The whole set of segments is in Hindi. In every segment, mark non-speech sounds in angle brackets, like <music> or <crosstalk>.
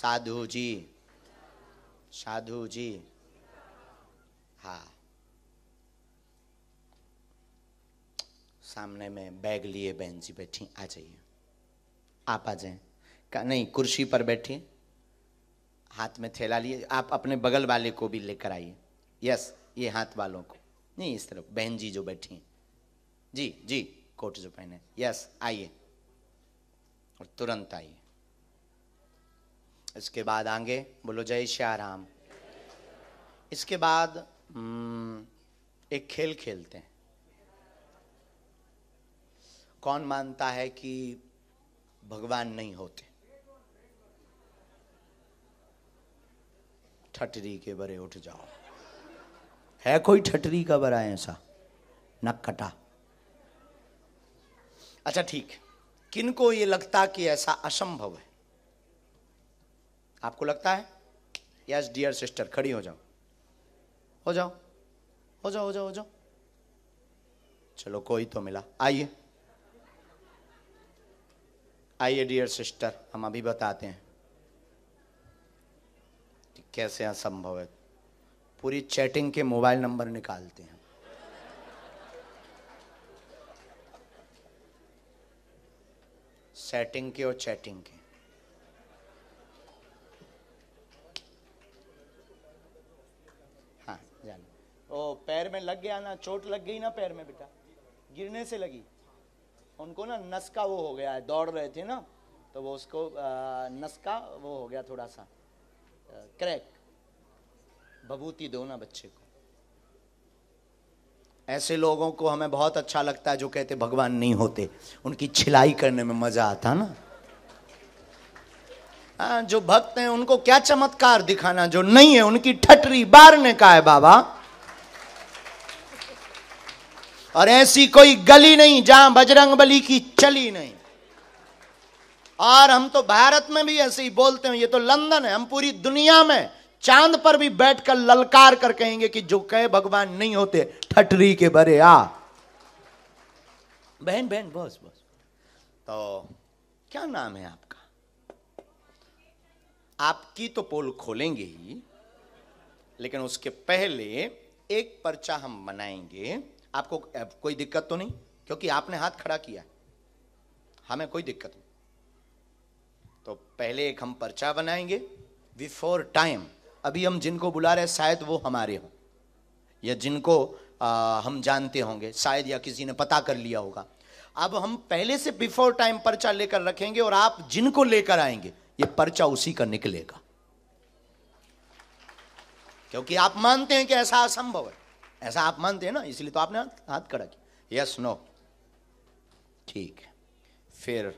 साधु जी साधु जी हाँ सामने में बैग लिए बहन जी बैठी आ जाइए आप आ जाए नहीं कुर्सी पर बैठिए हाथ में थैला लिए आप अपने बगल वाले को भी लेकर आइए यस ये हाथ वालों को नहीं इस तरफ बहन जी जो बैठी हैं जी जी कोट जो पहने यस आइए और तुरंत आइए इसके बाद आगे बोलो जय श्याराम इसके बाद हम्म, एक खेल खेलते हैं कौन मानता है कि भगवान नहीं होते ठटरी के बरे उठ जाओ है कोई ठटरी का बरा ऐसा नक्कटा अच्छा ठीक किनको ये लगता कि ऐसा असंभव है आपको लगता है यस डियर सिस्टर खड़ी हो जाओ हो जाओ हो जाओ हो जाओ हो जाओ चलो कोई तो मिला आइए आइए डियर सिस्टर हम अभी बताते हैं कि कैसे असंभव है पूरी चैटिंग के मोबाइल नंबर निकालते हैं सेटिंग के और चैटिंग के ओ पैर में लग गया ना चोट लग गई ना पैर में बेटा गिरने से लगी उनको ना नस का वो हो गया है दौड़ रहे थे ना तो वो उसको नस का वो हो गया थोड़ा सा क्रैक भभूति दो ना बच्चे को ऐसे लोगों को हमें बहुत अच्छा लगता है जो कहते भगवान नहीं होते उनकी छिलाई करने में मजा आता ना आ, जो भक्त हैं उनको क्या चमत्कार दिखाना जो नहीं है उनकी ठटरी बारने का है बाबा और ऐसी कोई गली नहीं जहां बजरंग बली की चली नहीं और हम तो भारत में भी ऐसे ही बोलते हैं ये तो लंदन है हम पूरी दुनिया में चांद पर भी बैठकर ललकार कर कहेंगे कि जो कहे भगवान नहीं होते ठटरी के बरे आ बहन बहन बस बस तो क्या नाम है आपका आपकी तो पोल खोलेंगे ही लेकिन उसके पहले एक पर्चा हम बनाएंगे आपको कोई दिक्कत तो नहीं क्योंकि आपने हाथ खड़ा किया हमें कोई दिक्कत नहीं तो पहले एक हम पर्चा बनाएंगे बिफोर टाइम अभी हम जिनको बुला रहे शायद वो हमारे हों या जिनको आ, हम जानते होंगे शायद या किसी ने पता कर लिया होगा अब हम पहले से बिफोर टाइम पर्चा लेकर रखेंगे और आप जिनको लेकर आएंगे ये पर्चा उसी का निकलेगा क्योंकि आप मानते हैं कि ऐसा असंभव है ऐसा आप मानते हैं ना इसलिए तो आपने हाथ खड़ा किया यस नो ठीक है फिर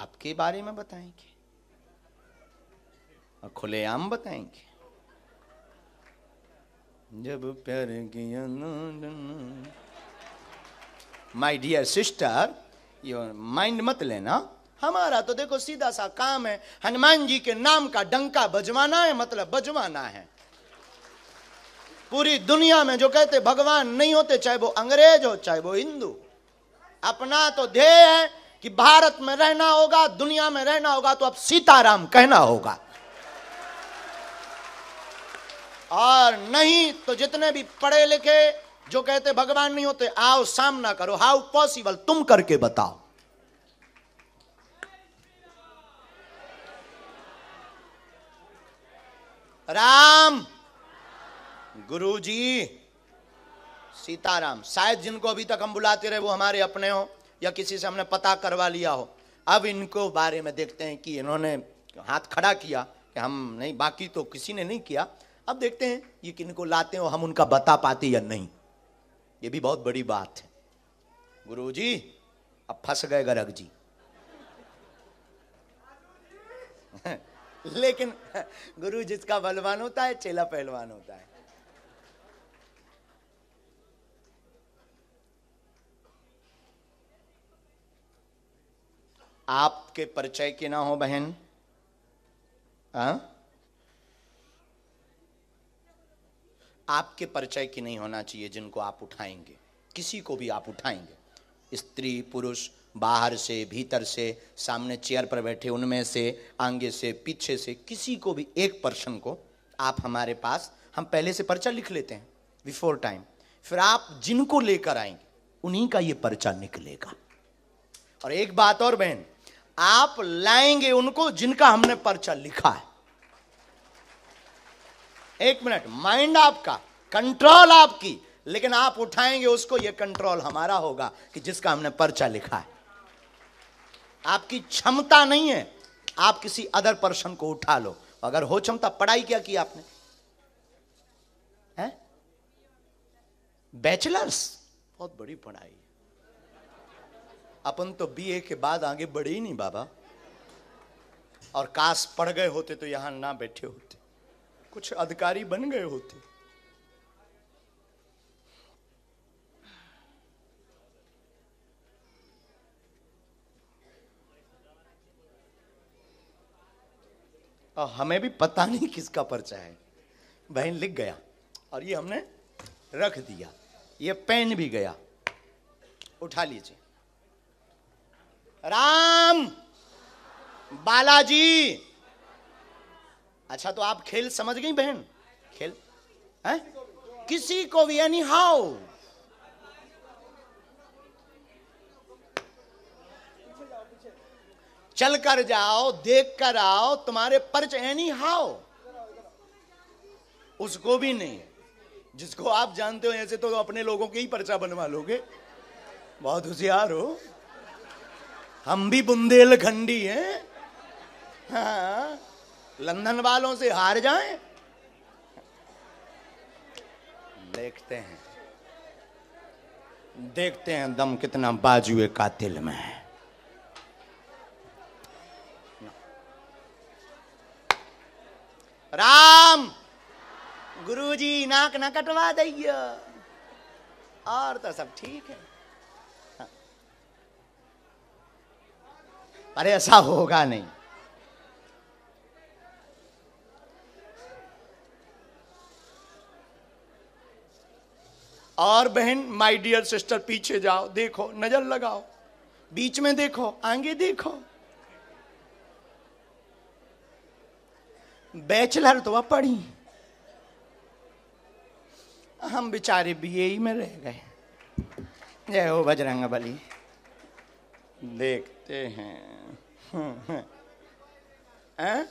आपके बारे में बताएंगे और खुलेआम बताएंगे जब प्यार किया my dear sister your mind मत लेना हमारा तो देखो सीधा सा काम है हनुमान जी के नाम का डंका बजवाना है मतलब बजवाना है पूरी दुनिया में जो कहते भगवान नहीं होते चाहे वो अंग्रेज हो चाहे वो हिंदू अपना तो ध्येय है कि भारत में रहना होगा दुनिया में रहना होगा तो अब सीताराम कहना होगा और नहीं तो जितने भी पढ़े लिखे जो कहते भगवान नहीं होते आओ सामना करो हाउ पॉसिबल तुम करके बताओ राम गुरु जी सीताराम शायद जिनको अभी तक हम बुलाते रहे वो हमारे अपने हो या किसी से हमने पता करवा लिया हो अब इनको बारे में देखते हैं कि इन्होंने हाथ खड़ा किया कि हम नहीं बाकी तो किसी ने नहीं किया अब देखते हैं ये किनको लाते हो हम उनका बता पाते या नहीं ये भी बहुत बड़ी बात है गुरु जी अब फंस गए गरग जी <laughs> लेकिन <laughs> गुरु जिसका बलवान होता है चेला पहलवान होता है आपके परिचय की ना हो बहन आ? आपके परिचय की नहीं होना चाहिए जिनको आप उठाएंगे किसी को भी आप उठाएंगे स्त्री पुरुष बाहर से भीतर से सामने चेयर पर बैठे उनमें से आगे से पीछे से किसी को भी एक पर्सन को आप हमारे पास हम पहले से पर्चा लिख लेते हैं बिफोर टाइम फिर आप जिनको लेकर आएंगे उन्हीं का ये पर्चा निकलेगा और एक बात और बहन आप लाएंगे उनको जिनका हमने पर्चा लिखा है एक मिनट माइंड आपका कंट्रोल आपकी लेकिन आप उठाएंगे उसको यह कंट्रोल हमारा होगा कि जिसका हमने पर्चा लिखा है आपकी क्षमता नहीं है आप किसी अदर पर्सन को उठा लो अगर हो क्षमता पढ़ाई क्या की आपने है बैचलर्स बहुत बड़ी पढ़ाई अपन तो बीए के बाद आगे बढ़े ही नहीं बाबा और काश पढ़ गए होते तो यहां ना बैठे होते कुछ अधिकारी बन गए होते और हमें भी पता नहीं किसका पर्चा है बहन लिख गया और ये हमने रख दिया ये पेन भी गया उठा लीजिए राम बालाजी अच्छा तो आप खेल समझ गई बहन खेल है किसी को भी एनी हाउ चल कर जाओ देख कर आओ तुम्हारे पर्च एनी हाउ उसको भी नहीं जिसको आप जानते हो ऐसे तो अपने लोगों के ही पर्चा बनवा लोगे बहुत होशियार हो हम भी बुंदेलखंडी हैं हाँ, लंदन वालों से हार जाए देखते हैं देखते हैं दम कितना बाजुए कातिल में है राम गुरुजी नाक ना कटवा दैया और तो सब ठीक है पर ऐसा होगा नहीं और बहन माय डियर सिस्टर पीछे जाओ देखो नजर लगाओ बीच में देखो आगे देखो बैचलर तो वह पढ़ी हम बेचारे बी ए e में रह गए जय हो बजरंग बली देख करते हैं <laughs> हैं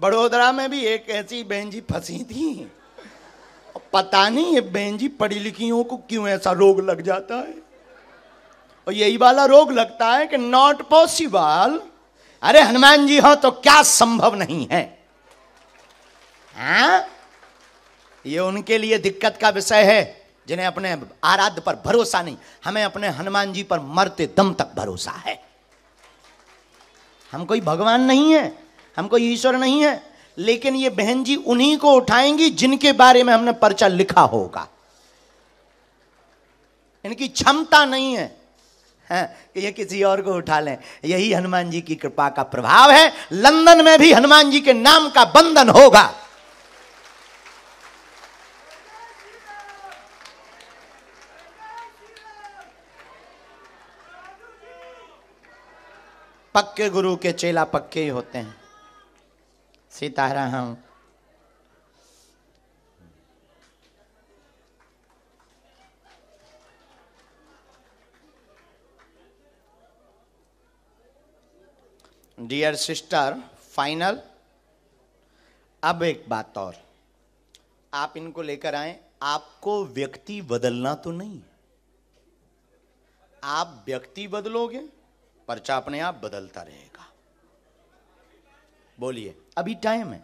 बड़ोदरा में भी एक ऐसी बहन जी फंसी थी पता नहीं ये बहन जी पढ़ी लिखियों को क्यों ऐसा रोग लग जाता है और यही वाला रोग लगता है कि नॉट पॉसिबल अरे हनुमान जी हो तो क्या संभव नहीं है हा? ये उनके लिए दिक्कत का विषय है जिन्हें अपने आराध्य पर भरोसा नहीं हमें अपने हनुमान जी पर मरते दम तक भरोसा है हम कोई भगवान नहीं है हम कोई ईश्वर नहीं है लेकिन ये बहन जी उन्हीं को उठाएंगी जिनके बारे में हमने पर्चा लिखा होगा इनकी क्षमता नहीं है कि ये किसी और को उठा लें यही हनुमान जी की कृपा का प्रभाव है लंदन में भी हनुमान जी के नाम का बंधन होगा पक्के गुरु के चेला पक्के ही होते हैं सीताराम डियर सिस्टर फाइनल अब एक बात और आप इनको लेकर आए आपको व्यक्ति बदलना तो नहीं आप व्यक्ति बदलोगे पर्चा अपने आप बदलता रहेगा बोलिए अभी टाइम है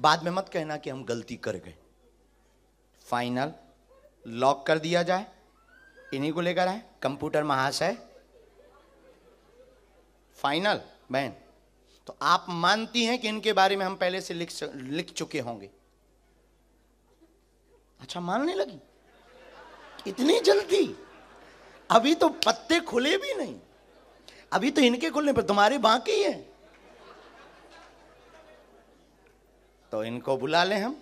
बाद में मत कहना कि हम गलती कर गए फाइनल लॉक कर दिया जाए इन्हीं को लेकर आए कंप्यूटर महाशय फाइनल बहन तो आप मानती हैं कि इनके बारे में हम पहले से लिख लिख चुके होंगे अच्छा मानने लगी इतनी जल्दी अभी तो पत्ते खुले भी नहीं अभी तो इनके खुलने पर तुम्हारे बाकी है तो इनको बुला लें हम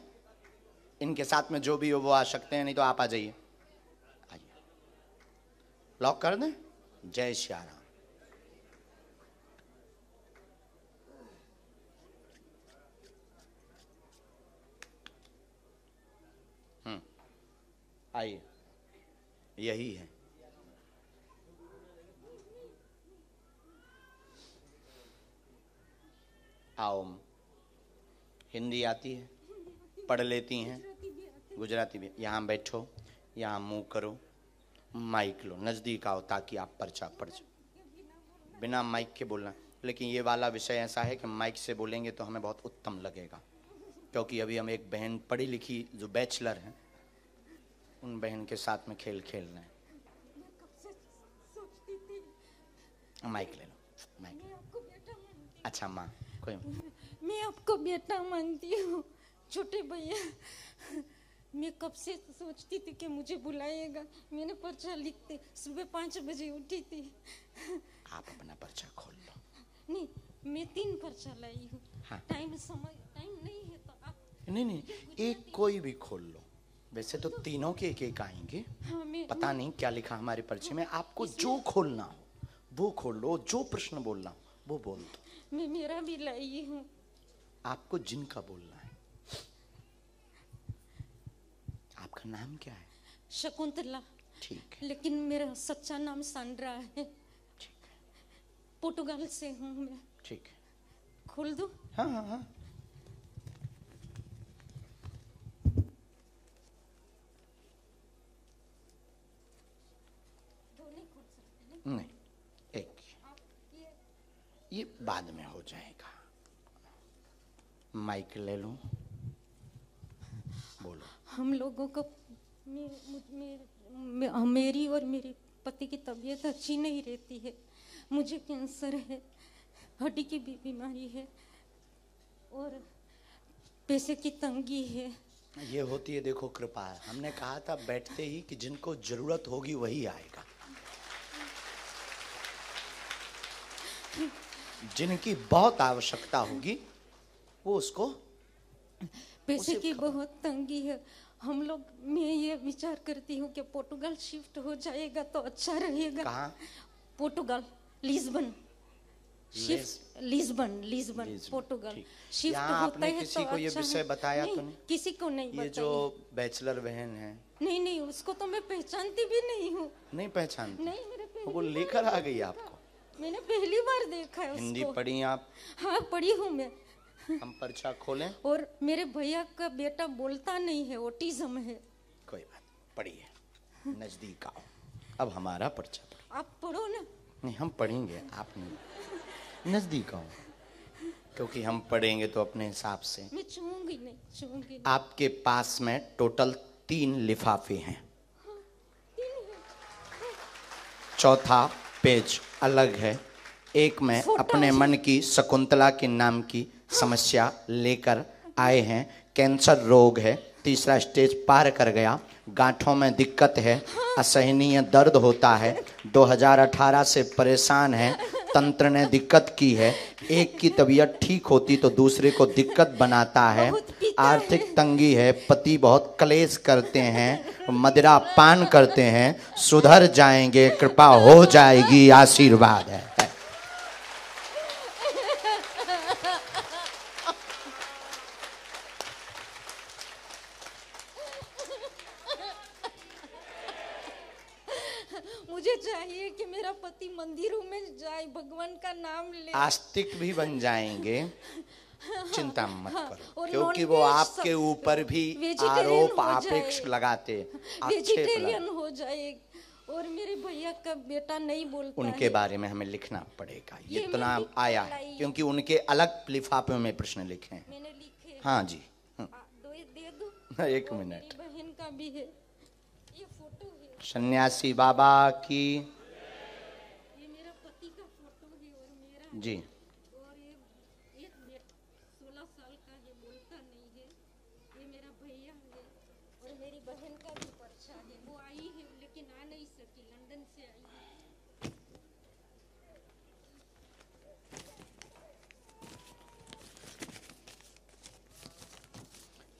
इनके साथ में जो भी हो वो आ सकते हैं नहीं तो आप आ जाइए आइए लॉक कर दें जय श्याराम हम्म। आइए यही है आओ हिंदी आती है पढ़ लेती हैं गुजराती भी यहाँ बैठो यहाँ मुंह करो माइक लो नज़दीक आओ ताकि आप पर्चा पढ़ जाओ बिना माइक के बोलना लेकिन ये वाला विषय ऐसा है कि माइक से बोलेंगे तो हमें बहुत उत्तम लगेगा क्योंकि अभी हम एक बहन पढ़ी लिखी जो बैचलर हैं उन बहन के साथ में खेल खेल रहे हैं माइक ले लो माइक ले लो अच्छा माँ कोई मैं आपको बेटा मानती हूँ छोटे भैया मैं कब से सोचती थी कि मुझे बुलाएगा मैंने पर्चा लिखते सुबह पाँच बजे उठी थी आप अपना पर्चा खोल लो नहीं मैं तीन पर्चा लाई हूँ हाँ। टाइम समय टाइम नहीं है तो आप नहीं नहीं एक कोई भी खोल लो वैसे तो, तो- तीनों के एक एक आएंगे हाँ, पता नहीं क्या लिखा हमारे पर्चे में आपको जो खोलना हो वो खोल लो जो प्रश्न बोलना हो वो बोल दो मैं मेरा भी लाई हूँ आपको जिनका बोलना है आपका नाम क्या है शकुंतला ठीक लेकिन मेरा सच्चा नाम सांड्रा है पोर्टुगाल से हूँ मैं ठीक खोल दो हाँ हाँ हाँ ये बाद में हो जाएगा माइक ले लो बोलो हम लोगों को मे, मे, हाँ, मे, मेरी और मेरे पति की तबीयत अच्छी नहीं रहती है मुझे कैंसर है हड्डी की भी बीमारी है और पैसे की तंगी है ये होती है देखो कृपा हमने कहा था बैठते ही कि जिनको जरूरत होगी वही आएगा हाँ। जिनकी बहुत आवश्यकता होगी वो उसको पैसे की बहुत तंगी है हम लोग मैं ये विचार करती हूँ कि पोर्टुगल शिफ्ट हो जाएगा तो अच्छा रहेगा कहाँ Portugal Lisbon Lisbon Lisbon Portugal shift होता है तो किसी को ये अच्छा विषय बताया तो नहीं, तो नहीं किसी को नहीं ये जो बैचलर बहन है नहीं नहीं उसको तो मैं पहचानती भी नहीं हूँ नहीं पहचान नहीं मेरे वो लेकर आ गई आपको मैंने पहली बार देखा है उसको। हिंदी पढ़ी आप हाँ पढ़ी हूँ मैं हम पर्चा खोलें और मेरे भैया का बेटा बोलता नहीं है ऑटिज्म है कोई बात पढ़िए नजदीक आओ अब हमारा पर्चा पढ़ो आप पढ़ो ना नहीं हम पढ़ेंगे आप नहीं नजदीक आओ क्योंकि हम पढ़ेंगे तो अपने हिसाब से मैं चूंगी नहीं चूंगी नहीं। आपके पास में टोटल तीन लिफाफे हैं हाँ, हाँ। चौथा पेज अलग है एक में अपने मन की शकुंतला के नाम की समस्या लेकर आए हैं कैंसर रोग है तीसरा स्टेज पार कर गया गांठों में दिक्कत है असहनीय दर्द होता है 2018 से परेशान है तंत्र ने दिक्कत की है एक की तबीयत ठीक होती तो दूसरे को दिक्कत बनाता है आर्थिक तंगी है पति बहुत क्लेश करते हैं मदिरा पान करते हैं सुधर जाएंगे कृपा हो जाएगी आशीर्वाद है मंदिरों में जाए भगवान का नाम आस्तिक भी बन जाएंगे चिंता मत हाँ, करो क्योंकि वो आपके ऊपर भी आरोप आपेक्ष लगाते वेजिटेरियन हो जाए और मेरे भैया का बेटा नहीं बोलता उनके बारे में हमें लिखना पड़ेगा ये इतना आया है क्योंकि उनके अलग लिफाफे में प्रश्न लिखे हैं हाँ जी हाँ। <laughs> एक मिनट बहन का भी है ये फोटो है सन्यासी बाबा की ये मेरा पति का फोटो है और मेरा जी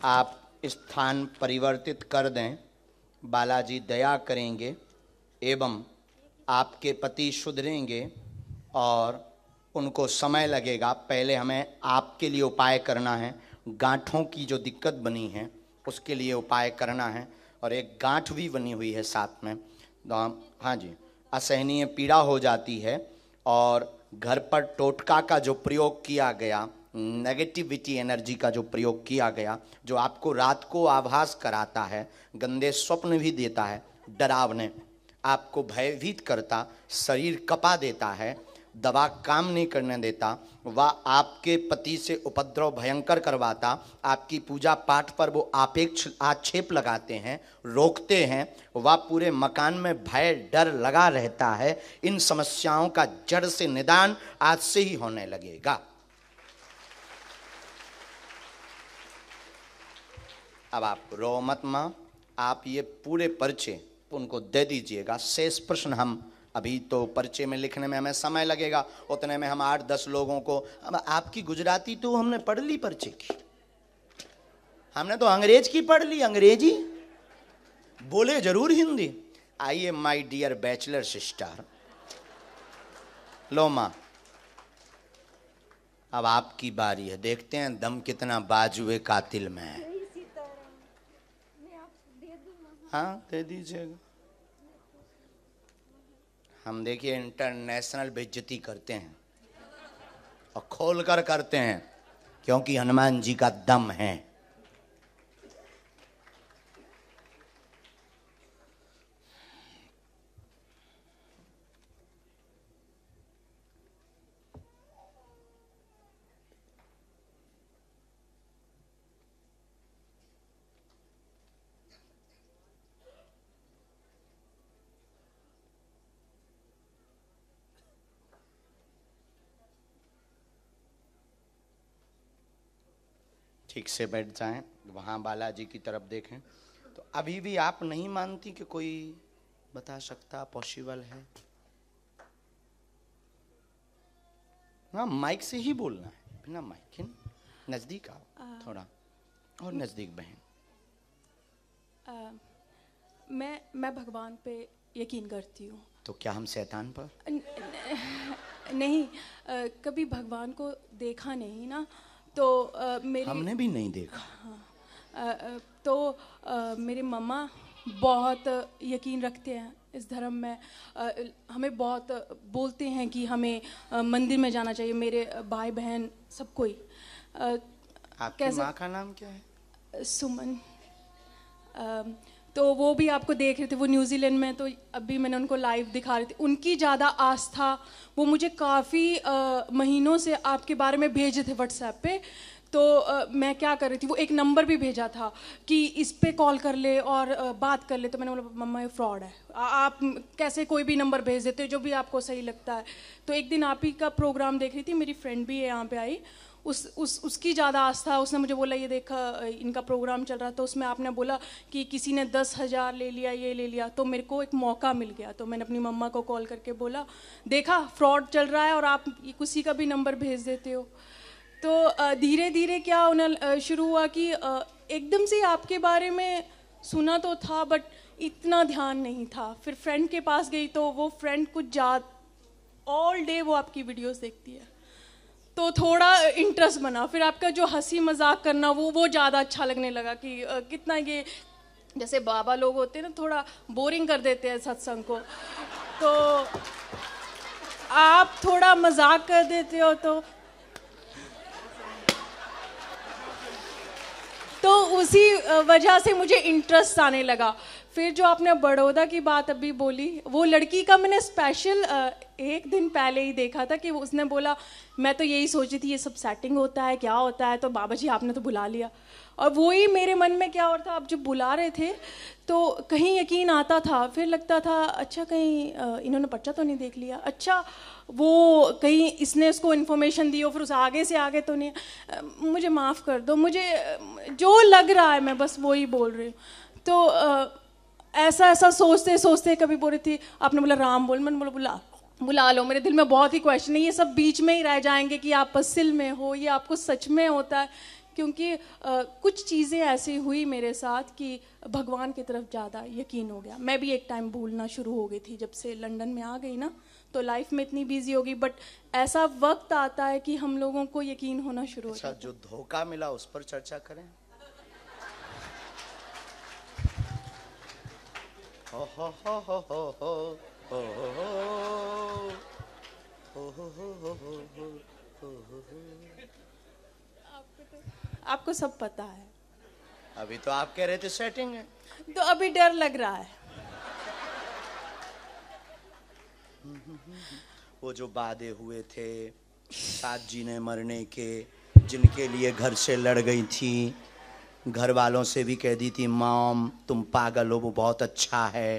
आप स्थान परिवर्तित कर दें बालाजी दया करेंगे एवं आपके पति सुधरेंगे और उनको समय लगेगा पहले हमें आपके लिए उपाय करना है गांठों की जो दिक्कत बनी है उसके लिए उपाय करना है और एक गांठ भी बनी हुई है साथ में तो हाँ जी असहनीय पीड़ा हो जाती है और घर पर टोटका का जो प्रयोग किया गया नेगेटिविटी एनर्जी का जो प्रयोग किया गया जो आपको रात को आभास कराता है गंदे स्वप्न भी देता है डरावने आपको भयभीत करता शरीर कपा देता है दवा काम नहीं करने देता वह आपके पति से उपद्रव भयंकर करवाता आपकी पूजा पाठ पर वो आपेक्ष आक्षेप लगाते हैं रोकते हैं वह पूरे मकान में भय डर लगा रहता है इन समस्याओं का जड़ से निदान आज से ही होने लगेगा अब आप रो मत माँ आप ये पूरे पर्चे उनको दे दीजिएगा शेष प्रश्न हम अभी तो पर्चे में लिखने में हमें समय लगेगा उतने में हम आठ दस लोगों को अब आपकी गुजराती तो हमने पढ़ ली पर्चे की हमने तो अंग्रेज की पढ़ ली अंग्रेजी बोले जरूर हिंदी आइए माय डियर बैचलर सिस्टर लो माँ अब आपकी बारी है देखते हैं दम कितना बाजुए कातिल में है हाँ दे दीजिएगा हम देखिए इंटरनेशनल बेज्जती करते हैं और खोल कर करते हैं क्योंकि हनुमान जी का दम है ठीक से बैठ जाएं वहाँ बालाजी की तरफ देखें तो अभी भी आप नहीं मानती कि कोई बता सकता पॉसिबल है ना माइक से ही बोलना है बिना माइक के नज़दीक आओ थोड़ा और नज़दीक बहन मैं मैं भगवान पे यकीन करती हूँ तो क्या हम शैतान पर न, न, नहीं आ, कभी भगवान को देखा नहीं ना तो आ, मेरे हमने भी नहीं देखा आ, हाँ। तो मेरे मम्मा बहुत यकीन रखते हैं इस धर्म में हमें बहुत बोलते हैं कि हमें मंदिर में जाना चाहिए मेरे भाई बहन सब कोई आपकी माँ का नाम क्या है सुमन तो वो भी आपको देख रहे थे वो न्यूजीलैंड में तो अभी मैंने उनको लाइव दिखा रही थी उनकी ज़्यादा आस्था वो मुझे काफ़ी महीनों से आपके बारे में भेजे थे व्हाट्सएप पे तो आ, मैं क्या कर रही थी वो एक नंबर भी भेजा था कि इस पर कॉल कर ले और आ, बात कर ले तो मैंने बोला मम्मा ये फ्रॉड है आ, आप कैसे कोई भी नंबर भेज देते हो जो भी आपको सही लगता है तो एक दिन आप ही का प्रोग्राम देख रही थी मेरी फ्रेंड भी यहाँ पर आई उस उस उसकी ज़्यादा आस्था उसने मुझे बोला ये देखा इनका प्रोग्राम चल रहा था तो उसमें आपने बोला कि किसी ने दस हज़ार ले लिया ये ले लिया तो मेरे को एक मौका मिल गया तो मैंने अपनी मम्मा को कॉल करके बोला देखा फ्रॉड चल रहा है और आप किसी का भी नंबर भेज देते हो तो धीरे धीरे क्या उन्हें शुरू हुआ कि एकदम से आपके बारे में सुना तो था बट इतना ध्यान नहीं था फिर फ्रेंड के पास गई तो वो फ्रेंड कुछ जा ऑल डे वो आपकी वीडियोस देखती है तो थोड़ा इंटरेस्ट बना फिर आपका जो हंसी मजाक करना वो वो ज़्यादा अच्छा लगने लगा कि कितना ये जैसे बाबा लोग होते हैं ना थोड़ा बोरिंग कर देते हैं सत्संग को तो आप थोड़ा मजाक कर देते हो तो तो उसी वजह से मुझे इंटरेस्ट आने लगा फिर जो आपने बड़ौदा की बात अभी बोली वो लड़की का मैंने स्पेशल एक दिन पहले ही देखा था कि उसने बोला मैं तो यही सोची थी ये सब सेटिंग होता है क्या होता है तो बाबा जी आपने तो बुला लिया और वो ही मेरे मन में क्या और था आप जब बुला रहे थे तो कहीं यकीन आता था फिर लगता था अच्छा कहीं इन्होंने पर्चा तो नहीं देख लिया अच्छा वो कहीं इसने उसको इन्फॉर्मेशन दी हो फिर उस आगे से आगे तो नहीं मुझे माफ़ कर दो मुझे जो लग रहा है मैं बस वो ही बोल रही हूँ तो ऐसा ऐसा सोचते सोचते कभी बोल रही थी आपने बोला राम बोल मैंने बोला बुला बुला लो मेरे दिल में बहुत ही क्वेश्चन है ये सब बीच में ही रह जाएंगे कि आप असिल में हो ये आपको सच में होता है क्योंकि आ, कुछ चीज़ें ऐसी हुई मेरे साथ कि भगवान की तरफ ज़्यादा यकीन हो गया मैं भी एक टाइम भूलना शुरू हो गई थी जब से लंदन में आ गई ना तो लाइफ में इतनी बिजी होगी बट ऐसा वक्त आता है कि हम लोगों को यकीन होना शुरू अच्छा, हो जो धोखा मिला उस पर चर्चा करें आपको सब पता है अभी तो आप कह रहे थे सेटिंग है तो अभी डर लग रहा है वो जो बाधे हुए थे सात जी ने मरने के जिनके लिए घर से लड़ गई थी घर वालों से भी कह दी थी मॉम तुम पागल हो वो बहुत अच्छा है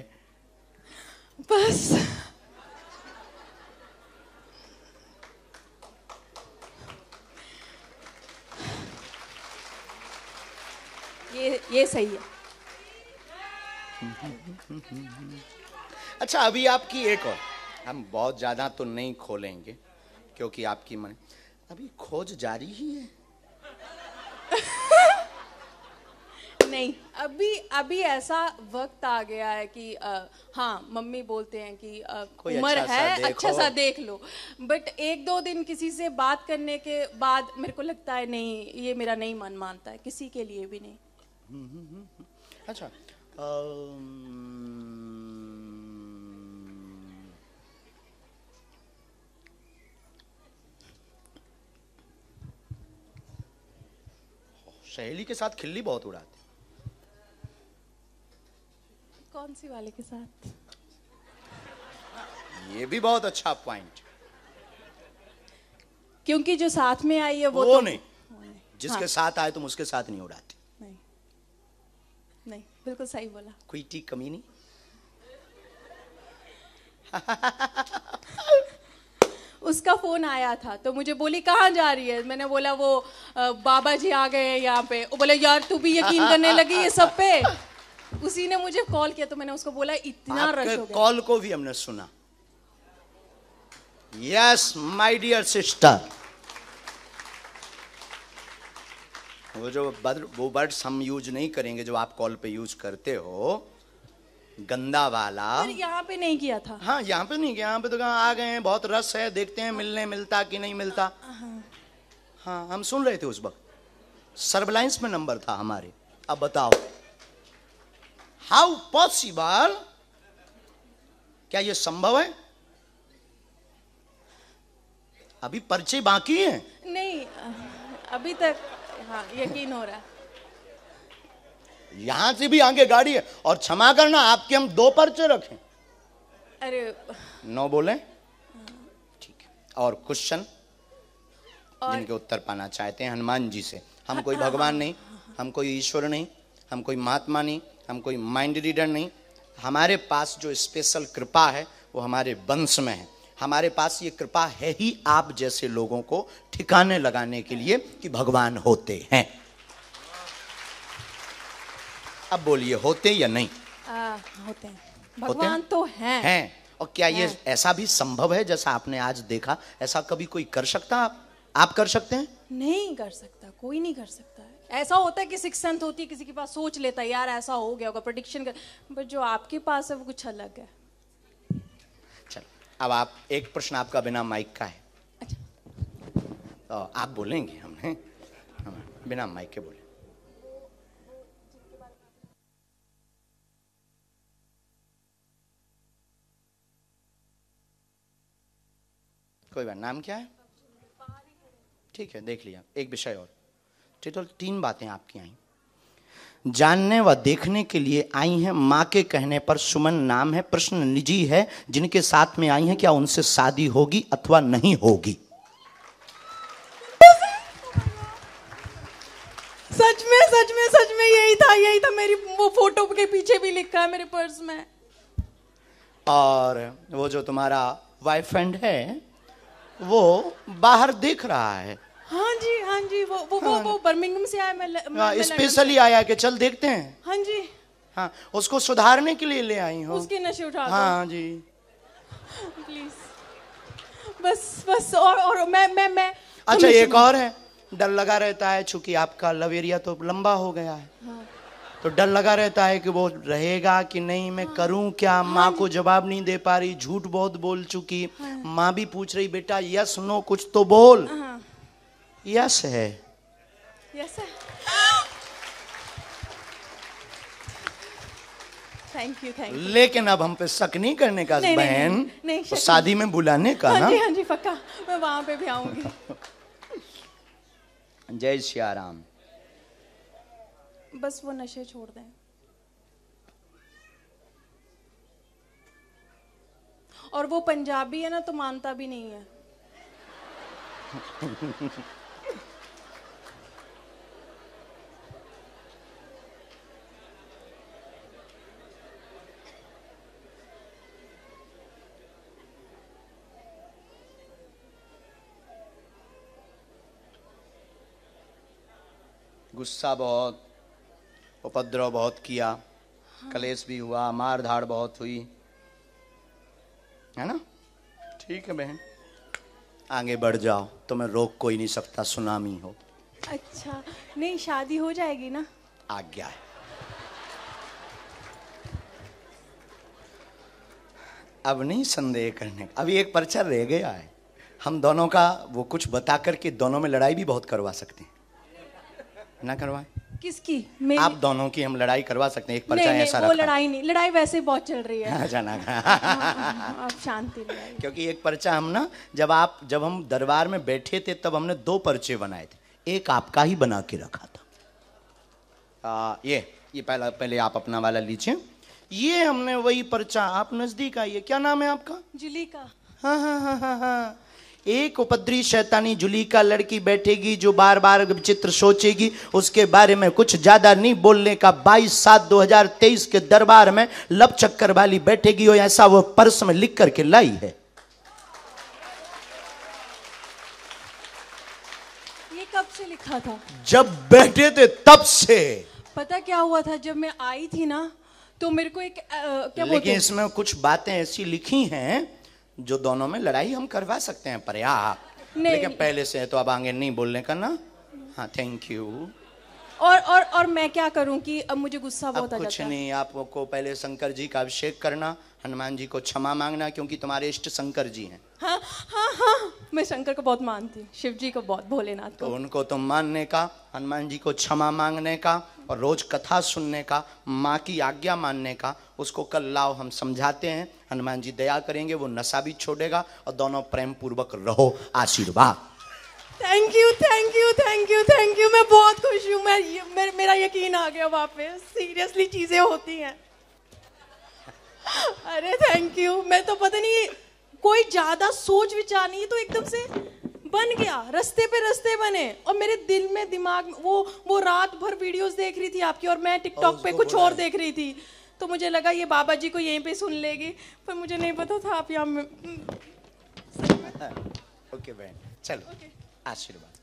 बस ये ये सही है अच्छा अभी आपकी एक और हम बहुत ज़्यादा तो नहीं खोलेंगे क्योंकि आपकी मन अभी खोज जारी ही है नहीं अभी अभी ऐसा वक्त आ गया है कि आ, हाँ मम्मी बोलते हैं कि उम्र अच्छा है अच्छा सा देख लो बट एक दो दिन किसी से बात करने के बाद मेरे को लगता है नहीं ये मेरा नहीं मन मानता है किसी के लिए भी नहीं अच्छा सहेली के साथ खिल्ली बहुत उड़ाती कौन सी वाले के साथ ये भी बहुत अच्छा पॉइंट क्योंकि जो साथ में आई है वो, वो तो नहीं जिसके हाँ। साथ आए तुम उसके साथ नहीं उड़ाती नहीं नहीं बिल्कुल सही बोला कोई टी कमी नहीं उसका फोन आया था तो मुझे बोली कहाँ जा रही है मैंने बोला वो बाबा जी आ गए यहाँ पे वो बोले यार तू भी यकीन करने लगी ये सब पे उसी ने मुझे कॉल किया तो मैंने उसको बोला इतना रश हो गया कॉल को भी हमने सुना यस माय डियर सिस्टर वो जो वो वर्ड्स हम यूज नहीं करेंगे जो आप कॉल पे यूज करते हो गंदा वाला यहाँ पे नहीं किया था हाँ यहाँ पे नहीं किया यहाँ पे तो आ गए हैं बहुत रस है देखते हैं मिलने मिलता कि नहीं मिलता हाँ, हाँ, हाँ।, हाँ हम सुन रहे थे उस वक्त सर्वलाइंस में नंबर था हमारे अब बताओ हाउ पॉसिबल क्या यह संभव है अभी पर्चे बाकी हैं नहीं अभी तक हाँ यकीन हो रहा यहां से भी आगे गाड़ी है और क्षमा करना आपके हम दो पर्चे रखें अरे नौ बोले ठीक है और क्वेश्चन और... जिनके उत्तर पाना चाहते हैं हनुमान जी से हम हाँ, कोई हाँ, हाँ, भगवान नहीं हम कोई ईश्वर नहीं हम कोई महात्मा नहीं हम कोई माइंड रीडर नहीं हमारे पास जो स्पेशल कृपा है वो हमारे वंश में है हमारे पास ये कृपा है ही आप जैसे लोगों को ठिकाने लगाने के लिए कि भगवान होते हैं अब बोलिए होते या नहीं आ, होते हैं भगवान होते? तो हैं हैं और क्या हैं। ये ऐसा भी संभव है जैसा आपने आज देखा ऐसा कभी कोई कर सकता आप आप कर सकते हैं नहीं कर सकता कोई नहीं कर सकता ऐसा होता है कि सिक्स सेंथ होती है किसी के पास सोच लेता है यार ऐसा हो गया होगा प्रडिक्शन कर बट जो आपके पास है वो कुछ अलग है चलो अब आप एक प्रश्न आपका बिना माइक का है अच्छा तो आप बोलेंगे हमने बिना माइक के बोले कोई बात नाम क्या है ठीक है देख लिया एक विषय और टोटल तो तीन बातें आपकी आई जानने व देखने के लिए आई हैं माँ के कहने पर सुमन नाम है प्रश्न निजी है जिनके साथ में आई हैं क्या उनसे शादी होगी अथवा नहीं होगी सच में सच में सच में यही था यही था मेरी वो फोटो के पीछे भी लिखा है मेरे पर्स में और वो जो तुम्हारा वाइफ फ्रेंड है वो बाहर देख रहा है हाँ जी हाँ जी वो वो हाँ। वो, वो बर्मिंगम से आया मैं, मैं हाँ, स्पेशली आया कि चल देखते हैं हाँ जी हाँ उसको सुधारने के लिए ले आई हूँ उसके नशे उठा हाँ जी प्लीज बस बस और और मैं मैं मैं अच्छा एक और है डर लगा रहता है चूंकि आपका लव एरिया तो लंबा हो गया है हाँ। तो डर लगा रहता है कि वो रहेगा कि नहीं मैं हाँ। करूं क्या हाँ। माँ को जवाब नहीं दे पा रही झूठ बहुत बोल चुकी हाँ। माँ भी पूछ रही बेटा यस नो कुछ तो बोल हाँ। यस है yes thank you thank you लेकिन अब हम पे शक नहीं करने का नहीं, बहन नहीं, नहीं, नहीं, शादी में बुलाने का हाँ ना जी हाँ जी पक्का मैं वहां पे भी आऊंगी <laughs> जय श्री सियाराम बस वो नशे छोड़ दें और वो पंजाबी है ना तो मानता भी नहीं है <laughs> गुस्सा बहुत उपद्रव बहुत किया हाँ। कलेश भी हुआ मार धाड़ बहुत हुई है ना ठीक है बहन आगे बढ़ जाओ तुम्हें तो रोक कोई नहीं सकता सुनामी हो अच्छा नहीं शादी हो जाएगी ना आज्ञा है अब नहीं संदेह करने का अभी एक पर्चा रह गया है हम दोनों का वो कुछ बता करके दोनों में लड़ाई भी बहुत करवा सकते हैं ना करवाएं किसकी मेरी? आप दोनों की हम लड़ाई करवा सकते हैं एक पर्चा नहीं, ऐसा नहीं, वो लड़ाई नहीं लड़ाई वैसे बहुत चल रही है जाना <laughs> अच्छा, हाँ, आप शांति क्योंकि एक पर्चा हम ना जब आप जब हम दरबार में बैठे थे तब हमने दो पर्चे बनाए थे एक आपका ही बना के रखा था आ, ये ये पहला पहले आप अपना वाला लीजिए ये हमने वही पर्चा आप नजदीक आइए क्या नाम है आपका जिली का हाँ हाँ हाँ हाँ हाँ एक उपद्री शैतानी जुलीका लड़की बैठेगी जो बार बार विचित्र सोचेगी उसके बारे में कुछ ज़्यादा नहीं बोलने का 22 सात 2023 के दरबार में लब चक्कर वाली बैठेगी और ऐसा वो पर्स में लिख करके लाई है ये कब से लिखा था जब बैठे थे तब से पता क्या हुआ था जब मैं आई थी ना तो मेरे को एक आ, क्या लेकिन इसमें कुछ बातें ऐसी लिखी हैं जो दोनों में लड़ाई हम करवा सकते हैं पर्याप्त लेकिन पहले से है तो अब आगे नहीं बोलने का ना हाँ थैंक यू और और और मैं क्या करूं कि अब मुझे गुस्सा बहुत आ कुछ नहीं आपको पहले शंकर जी का अभिषेक करना हनुमान जी को क्षमा मांगना क्योंकि तुम्हारे इष्ट शंकर जी हैं हाँ हाँ हाँ मैं शंकर को बहुत मानती हूँ शिव जी को बहुत भोलेनाथ को तो उनको तो मानने का हनुमान जी को क्षमा मांगने का और रोज कथा सुनने का माँ की आज्ञा मानने का उसको कल लाओ हम समझाते हैं हनुमान जी दया करेंगे वो नशा भी छोड़ेगा और दोनों प्रेम पूर्वक रहो आशीर्वाद thank you thank you thank you thank you मैं बहुत खुश हूँ मैं मेर, मेरा यकीन आ गया वापस सीरियसली चीजें होती हैं अरे थैंक यू मैं तो पता नहीं कोई ज्यादा सोच विचार नहीं तो एकदम से बन गया रस्ते पे रस्ते बने और मेरे दिल में दिमाग वो वो रात भर वीडियोस देख रही थी आपकी और मैं टिकटॉक पे कुछ और देख रही थी तो मुझे लगा ये बाबा जी को यहीं पे सुन लेगी पर मुझे नहीं पता था आप यहाँ ओके बहन चलो आशीर्वाद